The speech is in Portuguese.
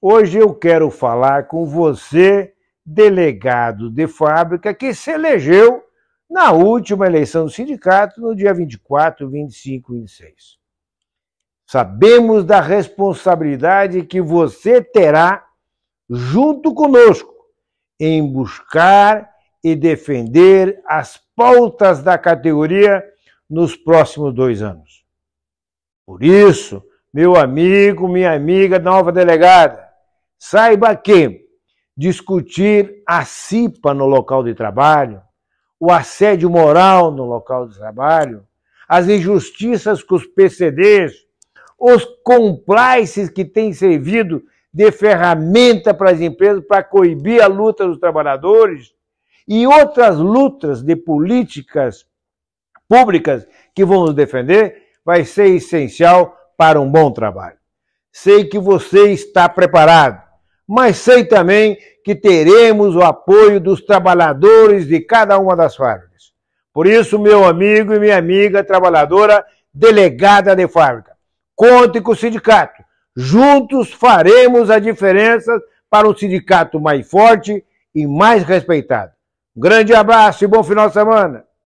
Hoje eu quero falar com você, delegado de fábrica, que se elegeu na última eleição do sindicato, no dia 24, 25 e 26. Sabemos da responsabilidade que você terá junto conosco em buscar e defender as pautas da categoria nos próximos dois anos. Por isso, meu amigo, minha amiga nova delegada, Saiba que discutir a CIPA no local de trabalho, o assédio moral no local de trabalho, as injustiças com os PCDs, os complices que têm servido de ferramenta para as empresas para coibir a luta dos trabalhadores e outras lutas de políticas públicas que vão nos defender, vai ser essencial para um bom trabalho. Sei que você está preparado mas sei também que teremos o apoio dos trabalhadores de cada uma das fábricas. Por isso, meu amigo e minha amiga trabalhadora delegada de fábrica, conte com o sindicato. Juntos faremos a diferença para um sindicato mais forte e mais respeitado. Um grande abraço e bom final de semana.